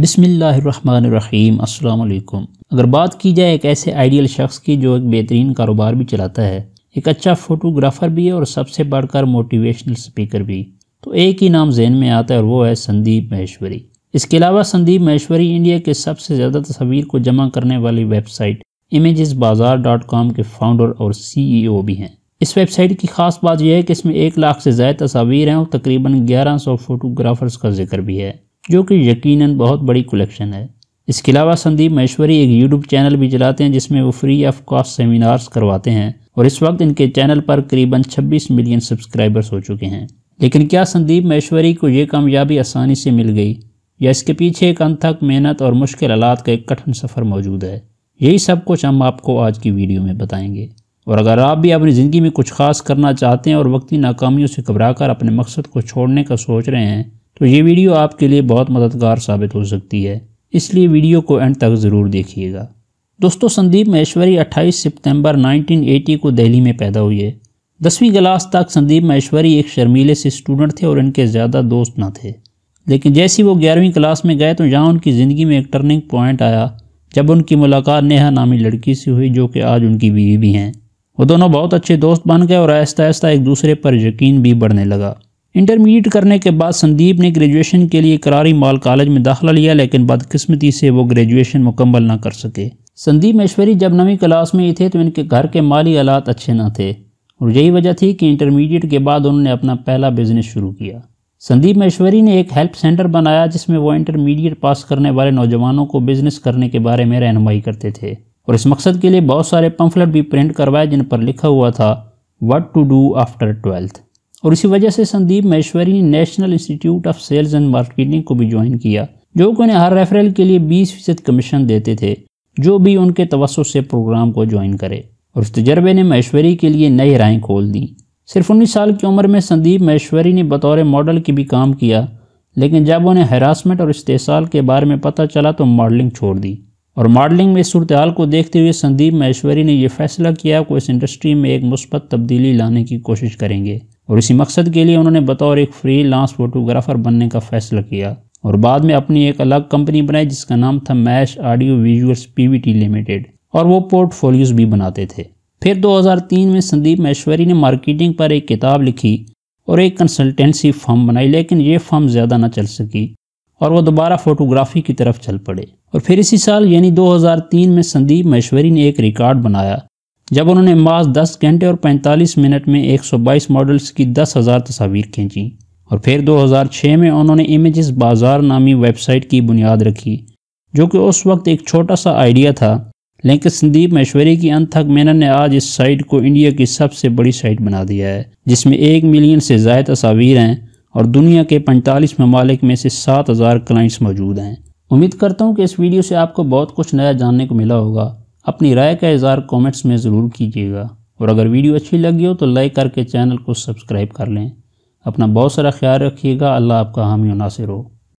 बिसमीम् अल्लाम अगर बात की जाए एक ऐसे आइडियल शख्स की जो एक बेहतरीन कारोबार भी चलाता है एक अच्छा फ़ोटोग्राफ़र भी है और सबसे बढ़कर मोटिवेशनल स्पीकर भी तो एक ही नाम जहन में आता है और वो है संदीप महेश्वरी इसके अलावा संदीप महेश्वरी इंडिया के सबसे ज़्यादा तस्वीर को जमा करने वाली website images Bazaar dot com के फाउंडर और सीईओ e भी हैं इस वेबसाइट की खास बात यह है कि इसमें एक लाख से ज़्यादा तस्वीर हैं और तकरीबन 1100 फोटोग्राफर्स का जिक्र भी है जो कि यकीनन बहुत बड़ी कलेक्शन है इसके अलावा संदीप महेश्वरी एक यूट्यूब चैनल भी चलाते हैं जिसमें वो फ्री ऑफ कॉस्ट सेमिनार्स करवाते हैं और इस वक्त इनके चैनल पर करीबन 26 मिलियन सब्सक्राइबर्स हो चुके हैं लेकिन क्या संदीप महेश्वरी को ये कामयाबी आसानी से मिल गई या इसके पीछे एक अनथक मेहनत और मुश्किल हालात का एक कठिन सफ़र मौजूद है यही सब कुछ हम आपको आज की वीडियो में बताएंगे और अगर आप भी अपनी ज़िंदगी में कुछ खास करना चाहते हैं और वक्ती नाकामियों से घबरा कर अपने मकसद को छोड़ने का सोच रहे हैं तो ये वीडियो आपके लिए बहुत मददगार साबित हो सकती है इसलिए वीडियो को एंड तक ज़रूर देखिएगा दोस्तों संदीप महेश्वरी 28 सितंबर 1980 को दिल्ली में पैदा है दसवीं क्लास तक संदीप महेश्वरी एक शर्मीले से स्टूडेंट थे और इनके ज़्यादा दोस्त ना थे लेकिन जैसी वो ग्यारहवीं क्लास में गए तो यहाँ उनकी ज़िंदगी में एक टर्निंग पॉइंट आया जब उनकी मुलाकात नेहा नामी लड़की से हुई जो कि आज उनकी बीवी भी हैं वो दोनों बहुत अच्छे दोस्त बन गए और आहिस्ता आहिस्ता एक दूसरे पर यकीन भी बढ़ने लगा इंटरमीडिएट करने के बाद संदीप ने ग्रेजुएशन के लिए करारी माल कॉलेज में दाखिला लिया लेकिन बदकस्मती से वो ग्रेजुएशन मुकम्मल ना कर सके संदीप मेश्वरी जब नवी क्लास में ही थे तो इनके घर के माली हालात अच्छे न थे और यही वजह थी कि इंटरमीडिएट के बाद उन्होंने अपना पहला बिजनेस शुरू किया संदीप मेश्वरी ने एक हेल्प सेंटर बनाया जिसमें वो इंटरमीडिएट पास करने वाले नौजवानों को बिजनेस करने के बारे में रहनुमाई करते थे और इस मकसद के लिए बहुत सारे पंफलेट भी प्रिंट करवाए जिन पर लिखा हुआ था what to do after twelfth और इसी वजह से संदीप महेश्वरी ने national institute of sales and marketing को भी ज्वाइन किया जो कि उन्हें हर रेफरल के लिए बीस फीसद कमीशन देते थे जो भी उनके तवसु से प्रोग्राम को ज्वाइन करे और उस तजर्बे ने महेश्वरी के लिए नई राहें खोल दी सिर्फ उन्नीस साल की उम्र में संदीप महेश्वरी ने बतौर मॉडल की भी काम किया लेकिन जब उन्हें हरासमेंट और इस्तेसाल के बारे में पता चला तो मॉडलिंग छोड़ दी और मॉडलिंग में सूरत हाल को देखते हुए संदीप महेश्वरी ने यह फैसला किया कि इस इंडस्ट्री में एक मुस्बत तब्दीली लाने की कोशिश करेंगे और इसी मकसद के लिए उन्होंने बतौर एक फ्री लांस फोटोग्राफर बनने का फैसला किया और बाद में अपनी एक अलग कंपनी बनाई जिसका नाम था Mash audio visuals PVT limited और वो पोर्टफोलियोज भी बनाते थे फिर 2003 में संदीप महेश्वरी ने मार्केटिंग पर एक किताब लिखी और एक कंसल्टेंसी फर्म बनाई लेकिन ये फर्म ज़्यादा ना चल सकी और वो दोबारा फोटोग्राफी की तरफ चल पड़े और फिर इसी साल यानी 2003 में संदीप महेश्वरी ने एक रिकॉर्ड बनाया जब उन्होंने मास 10 घंटे और 45 मिनट में 122 मॉडल्स की 10,000 तस्वीर खींची और फिर 2006 में उन्होंने इमेजेस बाजार नामी वेबसाइट की बुनियाद रखी जो कि उस वक्त एक छोटा सा आइडिया था लेकिन संदीप महेश्वरी की अनथक मेहनत ने आज इस साइट को इंडिया की सबसे बड़ी साइट बना दिया है जिसमें एक मिलियन से ज्यादा तस्वीर हैं और दुनिया के पैंतालीस ममालिक में से हजार क्लाइंट्स मौजूद हैं उम्मीद करता हूँ कि इस वीडियो से आपको बहुत कुछ नया जानने को मिला होगा अपनी राय का इजहार कमेंट्स में ज़रूर कीजिएगा और अगर वीडियो अच्छी लगी हो तो लाइक करके चैनल को सब्सक्राइब कर लें अपना बहुत सारा ख्याल रखिएगा अल्लाह आपका हामी नासिर हो